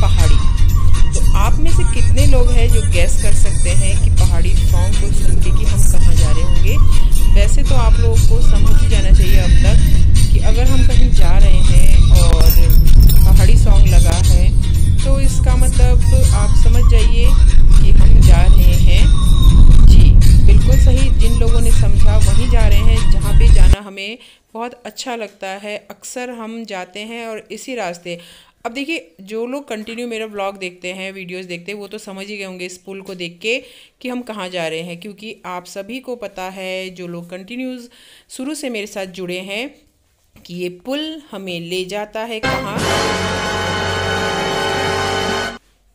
पहाड़ी तो आप में से कितने लोग हैं जो गैस कर सकते हैं कि पहाड़ी सॉन्ग को सुन के कि हम कहाँ जा रहे होंगे वैसे तो आप लोगों को समझ ही जाना चाहिए अब तक कि अगर हम कहीं जा रहे हैं और पहाड़ी सॉन्ग लगा है तो इसका मतलब तो आप समझ जाइए कि हम जा रहे हैं जी बिल्कुल सही जिन लोगों ने समझा वहीं जा रहे हैं जहाँ पे जाना हमें बहुत अच्छा लगता है अक्सर हम जाते हैं और इसी रास्ते अब देखिए जो लोग कंटिन्यू मेरा ब्लॉग देखते हैं वीडियोस देखते हैं वो तो समझ ही गए होंगे इस पुल को देख के कि हम कहाँ जा रहे हैं क्योंकि आप सभी को पता है जो लोग कंटिन्यूज शुरू से मेरे साथ जुड़े हैं कि ये पुल हमें ले जाता है कहाँ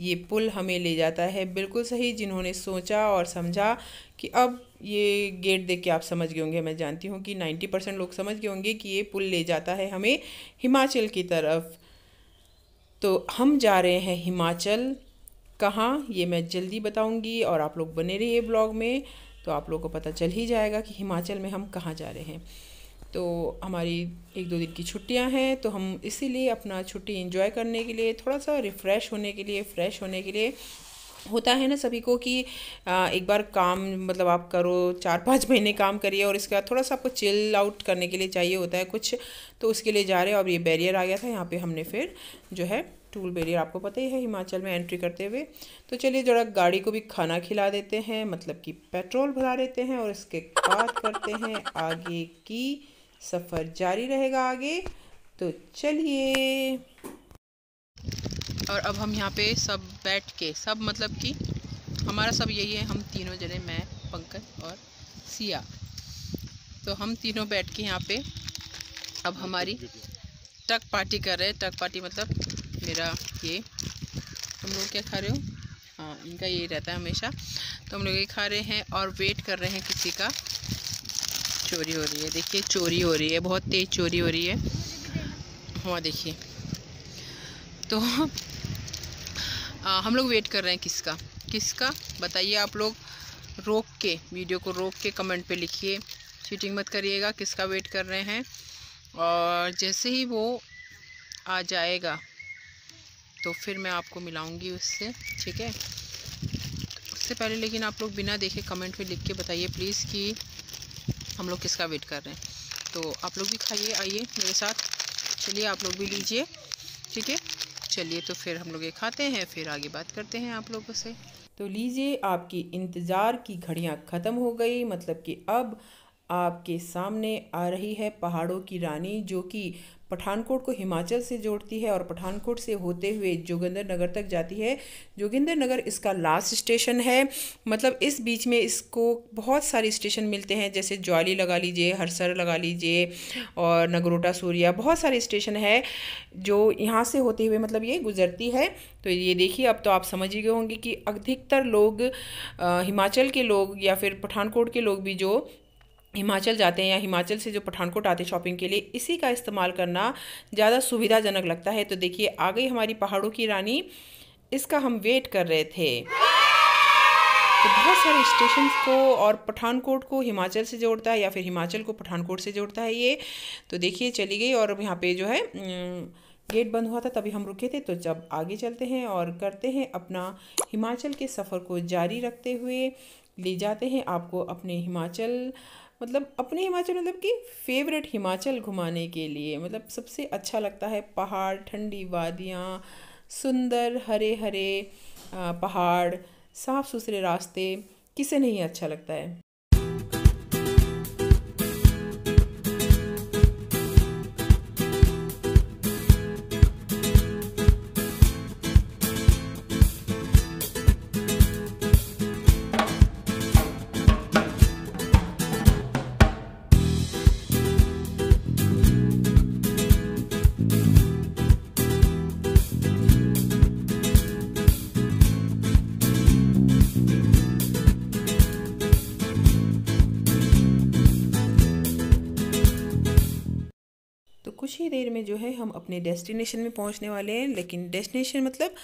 ये पुल हमें ले जाता है बिल्कुल सही जिन्होंने सोचा और समझा कि अब ये गेट देख के आप समझ गए होंगे मैं जानती हूँ कि 90 परसेंट लोग समझ गए होंगे कि ये पुल ले जाता है हमें हिमाचल की तरफ तो हम जा रहे हैं हिमाचल कहाँ ये मैं जल्दी बताऊंगी और आप लोग बने रहिए ब्लॉग में तो आप लोगों को पता चल ही जाएगा कि हिमाचल में हम कहाँ जा रहे हैं तो हमारी एक दो दिन की छुट्टियां हैं तो हम इसीलिए अपना छुट्टी एंजॉय करने के लिए थोड़ा सा रिफ़्रेश होने के लिए फ़्रेश होने के लिए होता है ना सभी को कि एक बार काम मतलब आप करो चार पाँच महीने काम करिए और इसके बाद थोड़ा सा आपको चिल आउट करने के लिए चाहिए होता है कुछ तो उसके लिए जा रहे हैं और ये बैरियर आ गया था यहाँ पे हमने फिर जो है टूल बैरियर आपको पता ही है हिमाचल में एंट्री करते हुए तो चलिए जरा गाड़ी को भी खाना खिला देते हैं मतलब कि पेट्रोल भरा देते हैं और इसके बाद करते हैं आगे की सफ़र जारी रहेगा आगे तो चलिए और अब हम यहाँ पे सब बैठ के सब मतलब कि हमारा सब यही है हम तीनों जने मैं पंकज और सिया तो हम तीनों बैठ के यहाँ पे अब हमारी टक पार्टी कर रहे हैं टक पार्टी मतलब मेरा ये तुम लोग क्या खा रहे हो हाँ इनका ये रहता है हमेशा तो हम लोग ये खा रहे हैं और वेट कर रहे हैं किसी का चोरी हो रही है देखिए चोरी हो रही है बहुत तेज़ चोरी हो रही है हाँ देखिए तो आ, हम लोग वेट कर रहे हैं किसका किसका बताइए आप लोग रोक के वीडियो को रोक के कमेंट पे लिखिए चीटिंग मत करिएगा किसका वेट कर रहे हैं और जैसे ही वो आ जाएगा तो फिर मैं आपको मिलाऊंगी उससे ठीक है उससे पहले लेकिन आप लोग बिना देखे कमेंट में लिख के बताइए प्लीज़ कि हम लोग किसका वेट कर रहे हैं तो आप लोग भी खाइए आइए मेरे साथ चलिए आप लोग भी लीजिए ठीक है चलिए तो फिर हम लोग ये खाते हैं फिर आगे बात करते हैं आप लोगों से तो लीजिए आपकी इंतज़ार की घड़ियाँ ख़त्म हो गई मतलब कि अब आपके सामने आ रही है पहाड़ों की रानी जो कि पठानकोट को हिमाचल से जोड़ती है और पठानकोट से होते हुए जोगिंदर नगर तक जाती है जोगिंदर नगर इसका लास्ट स्टेशन है मतलब इस बीच में इसको बहुत सारे स्टेशन मिलते हैं जैसे ज्वाली लगा लीजिए हरसर लगा लीजिए और नगरोटा सूर्या बहुत सारे स्टेशन है जो यहाँ से होते हुए मतलब ये गुजरती है तो ये देखिए अब तो आप समझ ही गए होंगे कि अधिकतर लोग आ, हिमाचल के लोग या फिर पठानकोट के लोग भी जो हिमाचल जाते हैं या हिमाचल से जो पठानकोट आते हैं शॉपिंग के लिए इसी का इस्तेमाल करना ज़्यादा सुविधाजनक लगता है तो देखिए आ गई हमारी पहाड़ों की रानी इसका हम वेट कर रहे थे तो बहुत सारे स्टेशन को और पठानकोट को हिमाचल से जोड़ता है या फिर हिमाचल को पठानकोट से जोड़ता है ये तो देखिए चली गई और यहाँ पे जो है गेट बंद हुआ था तभी हम रुके थे तो जब आगे चलते हैं और करते हैं अपना हिमाचल के सफ़र को जारी रखते हुए ले जाते हैं आपको अपने हिमाचल मतलब अपने हिमाचल मतलब कि फेवरेट हिमाचल घुमाने के लिए मतलब सबसे अच्छा लगता है पहाड़ ठंडी वादियाँ सुंदर हरे हरे पहाड़ साफ़ सुथरे रास्ते किसे नहीं अच्छा लगता है कुछ ही देर में जो है हम अपने डेस्टिनेशन में पहुंचने वाले हैं लेकिन डेस्टिनेशन मतलब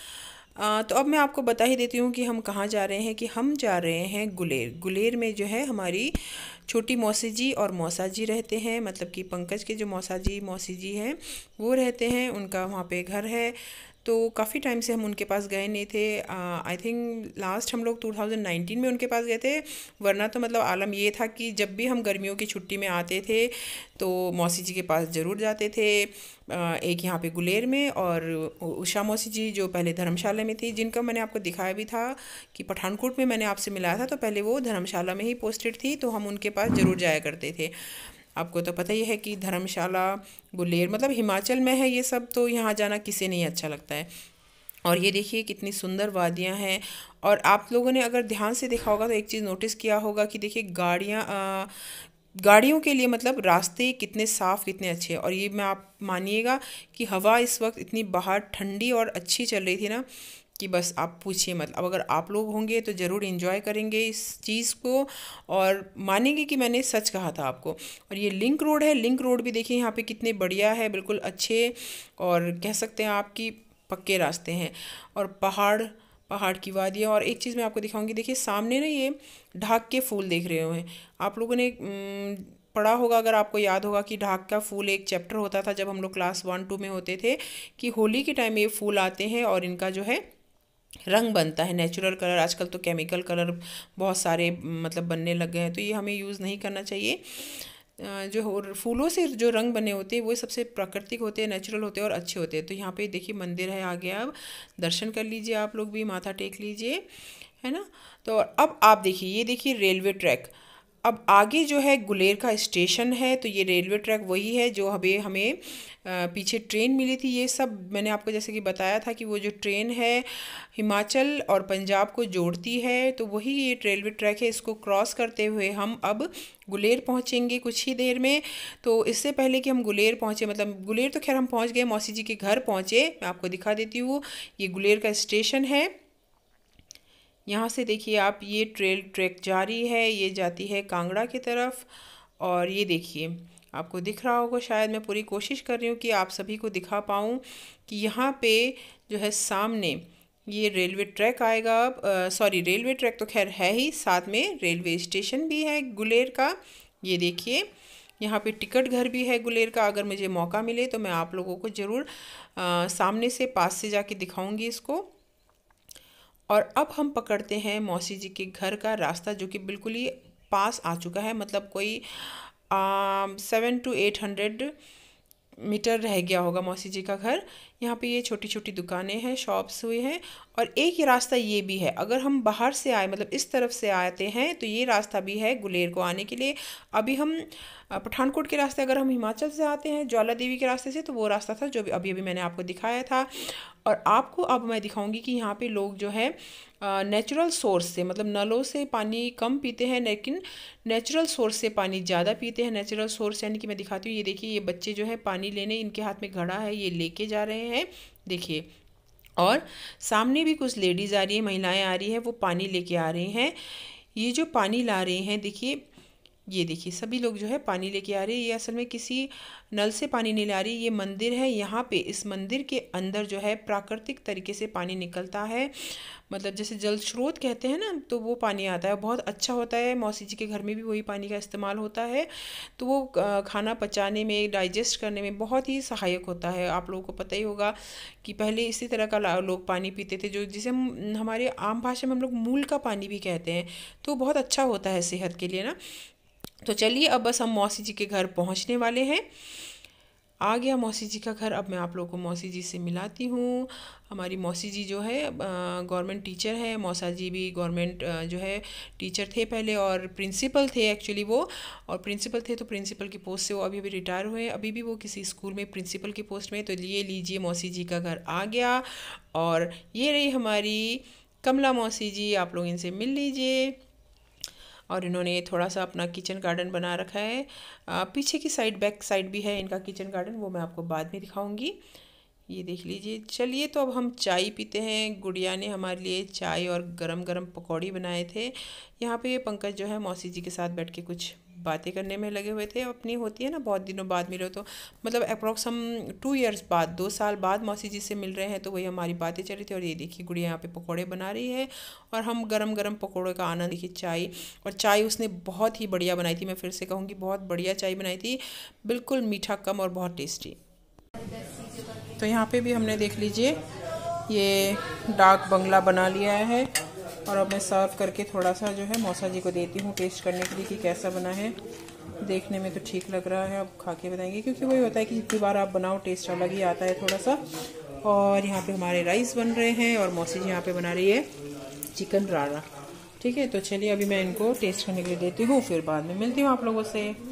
आ, तो अब मैं आपको बता ही देती हूँ कि हम कहाँ जा रहे हैं कि हम जा रहे हैं गुलेर गुलेर में जो है हमारी छोटी मौसी जी और मौसा जी रहते हैं मतलब कि पंकज के जो मौसा जी मौसी जी हैं वो रहते हैं उनका वहाँ पे घर है तो काफ़ी टाइम से हम उनके पास गए नहीं थे आई थिंक लास्ट हम लोग 2019 में उनके पास गए थे वरना तो मतलब आलम ये था कि जब भी हम गर्मियों की छुट्टी में आते थे तो मौसी जी के पास ज़रूर जाते थे आ, एक यहाँ पे गुलेर में और उषा मौसी जी जो पहले धर्मशाला में थी जिनका मैंने आपको दिखाया भी था कि पठानकोट में मैंने आपसे मिलाया था तो पहले वो धर्मशाला में ही पोस्टेड थी तो हम उनके पास ज़रूर जाया करते थे आपको तो पता ही है कि धर्मशाला गुलेर मतलब हिमाचल में है ये सब तो यहाँ जाना किसे नहीं अच्छा लगता है और ये देखिए कितनी सुंदर वादियाँ हैं और आप लोगों ने अगर ध्यान से देखा होगा तो एक चीज़ नोटिस किया होगा कि देखिए गाड़ियाँ गाड़ियों के लिए मतलब रास्ते कितने साफ़ कितने अच्छे और ये मैं आप मानिएगा कि हवा इस वक्त इतनी बाहर ठंडी और अच्छी चल रही थी ना कि बस आप पूछिए मतलब अब अगर आप लोग होंगे तो ज़रूर इन्जॉय करेंगे इस चीज़ को और मानेंगे कि मैंने सच कहा था आपको और ये लिंक रोड है लिंक रोड भी देखिए यहाँ पे कितने बढ़िया है बिल्कुल अच्छे और कह सकते हैं आपकी पक्के रास्ते हैं और पहाड़ पहाड़ की वादियाँ और एक चीज़ मैं आपको दिखाऊँगी देखिए सामने ना ये ढाक के फूल देख रहे हैं आप लोगों ने पढ़ा होगा अगर आपको याद होगा कि ढाक का फूल एक चैप्टर होता था जब हम लोग क्लास वन टू में होते थे कि होली के टाइम ये फूल आते हैं और इनका जो है रंग बनता है नेचुरल कलर आजकल तो केमिकल कलर बहुत सारे मतलब बनने लग गए हैं तो ये हमें यूज़ नहीं करना चाहिए जो फूलों से जो रंग बने होते हैं वो सबसे प्राकृतिक होते हैं नेचुरल होते हैं और अच्छे होते हैं तो यहाँ पे देखिए मंदिर है आ गया अब दर्शन कर लीजिए आप लोग भी माथा टेक लीजिए है ना तो अब आप देखिए ये देखिए रेलवे ट्रैक अब आगे जो है गुलेर का स्टेशन है तो ये रेलवे ट्रैक वही है जो हमें हमें पीछे ट्रेन मिली थी ये सब मैंने आपको जैसे कि बताया था कि वो जो ट्रेन है हिमाचल और पंजाब को जोड़ती है तो वही ये रेलवे ट्रैक है इसको क्रॉस करते हुए हम अब गुलेर पहुंचेंगे कुछ ही देर में तो इससे पहले कि हम गुलेर पहुंचे मतलब गुलेर तो खैर हम पहुँच गए मौसी जी के घर पहुँचे मैं आपको दिखा देती हूँ ये गुलेर का स्टेशन है यहाँ से देखिए आप ये ट्रेल ट्रैक जारी है ये जाती है कांगड़ा की तरफ और ये देखिए आपको दिख रहा होगा शायद मैं पूरी कोशिश कर रही हूँ कि आप सभी को दिखा पाऊँ कि यहाँ पे जो है सामने ये रेलवे ट्रैक आएगा अब सॉरी रेलवे ट्रैक तो खैर है ही साथ में रेलवे स्टेशन भी है गुलेर का ये देखिए यहाँ पे टिकट घर भी है गुलेर का अगर मुझे मौका मिले तो मैं आप लोगों को ज़रूर सामने से पास से जाके दिखाऊंगी इसको और अब हम पकड़ते हैं मौसी जी के घर का रास्ता जो कि बिल्कुल ही पास आ चुका है मतलब कोई seven to eight hundred metre रह गया होगा मौसी जी का घर यहाँ पे ये छोटी छोटी दुकानें हैं शॉप्स हुए हैं और एक ये रास्ता ये भी है अगर हम बाहर से आए मतलब इस तरफ से आते हैं तो ये रास्ता भी है गुलेर को आने के लिए अभी हम पठानकोट के रास्ते अगर हम हिमाचल से आते हैं ज्वाला देवी के रास्ते से तो वो रास्ता था जो अभी अभी मैंने आपको दिखाया था और आपको अब मैं दिखाऊंगी कि यहाँ पे लोग जो है नेचुरल सोर्स से मतलब नलों से पानी कम पीते हैं लेकिन नेचुरल सोर्स से पानी ज़्यादा पीते हैं नेचुरल सोर्स यानी कि मैं दिखाती हूँ ये देखिए ये बच्चे जो है पानी लेने इनके हाथ में घड़ा है ये लेके जा रहे हैं हैं देखिए और सामने भी कुछ लेडीज़ आ रही है महिलाएं आ रही है वो पानी लेके आ रही हैं ये जो पानी ला रही हैं देखिए ये देखिए सभी लोग जो है पानी लेके आ रहे हैं ये असल में किसी नल से पानी नहीं ला रही ये मंदिर है यहाँ पे इस मंदिर के अंदर जो है प्राकृतिक तरीके से पानी निकलता है मतलब जैसे जल स्रोत कहते हैं ना तो वो पानी आता है बहुत अच्छा होता है मौसी जी के घर में भी वही पानी का इस्तेमाल होता है तो वो खाना पचाने में डाइजेस्ट करने में बहुत ही सहायक होता है आप लोगों को पता ही होगा कि पहले इसी तरह का लोग पानी पीते थे जो जिसे हमारे आम भाषा में हम लोग मूल का पानी भी कहते हैं तो बहुत अच्छा होता है सेहत के लिए ना तो चलिए अब बस हम मौसी जी के घर पहुंचने वाले हैं आ गया मौसी जी का घर अब मैं आप लोगों को मौसी जी से मिलाती हूँ हमारी मौसी जी जो है गवर्नमेंट टीचर है मौसा जी भी गवर्नमेंट जो है टीचर थे पहले और प्रिंसिपल थे एक्चुअली वो और प्रिंसिपल थे तो प्रिंसिपल की पोस्ट से वो अभी अभी रिटायर हुए अभी भी वो किसी स्कूल में प्रिंसिपल की पोस्ट में तो ये लीजिए मौसी जी का घर आ गया और ये रही हमारी कमला मौसी जी आप लोग इनसे मिल लीजिए और इन्होंने थोड़ा सा अपना किचन गार्डन बना रखा है आ, पीछे की साइड बैक साइड भी है इनका किचन गार्डन वो मैं आपको बाद में दिखाऊंगी ये देख लीजिए चलिए तो अब हम चाय पीते हैं गुड़िया ने हमारे लिए चाय और गरम गरम पकौड़ी बनाए थे यहाँ पे पंकज जो है मौसी जी के साथ बैठ के कुछ बातें करने में लगे हुए थे अपनी होती है ना बहुत दिनों बाद मिले तो मतलब अप्रॉक्स हम टू ईयर्स बाद दो साल बाद मौसी जी से मिल रहे हैं तो वही हमारी बातें चल रही थी और ये देखिए गुड़िया यहाँ पे पकौड़े बना रही है और हम गर्म गर्म पकौड़े का आनंद देखिए चाय और चाय उसने बहुत ही बढ़िया बनाई थी मैं फिर से कहूँगी बहुत बढ़िया चाय बनाई थी बिल्कुल मीठा कम और बहुत टेस्टी तो यहाँ पे भी हमने देख लीजिए ये डार्क बंगला बना लिया है और अब मैं सर्व करके थोड़ा सा जो है मौसा जी को देती हूँ टेस्ट करने के लिए कि कैसा बना है देखने में तो ठीक लग रहा है अब खा के बताएंगे क्योंकि वही होता है कि जितनी बार आप बनाओ टेस्ट अलग ही आता है थोड़ा सा और यहाँ पे हमारे राइस बन रहे हैं और मौसी जी यहाँ पे बना रही है चिकन राड़ा ठीक है तो चलिए अभी मैं इनको टेस्ट करने के लिए देती हूँ फिर बाद में मिलती हूँ आप लोगों से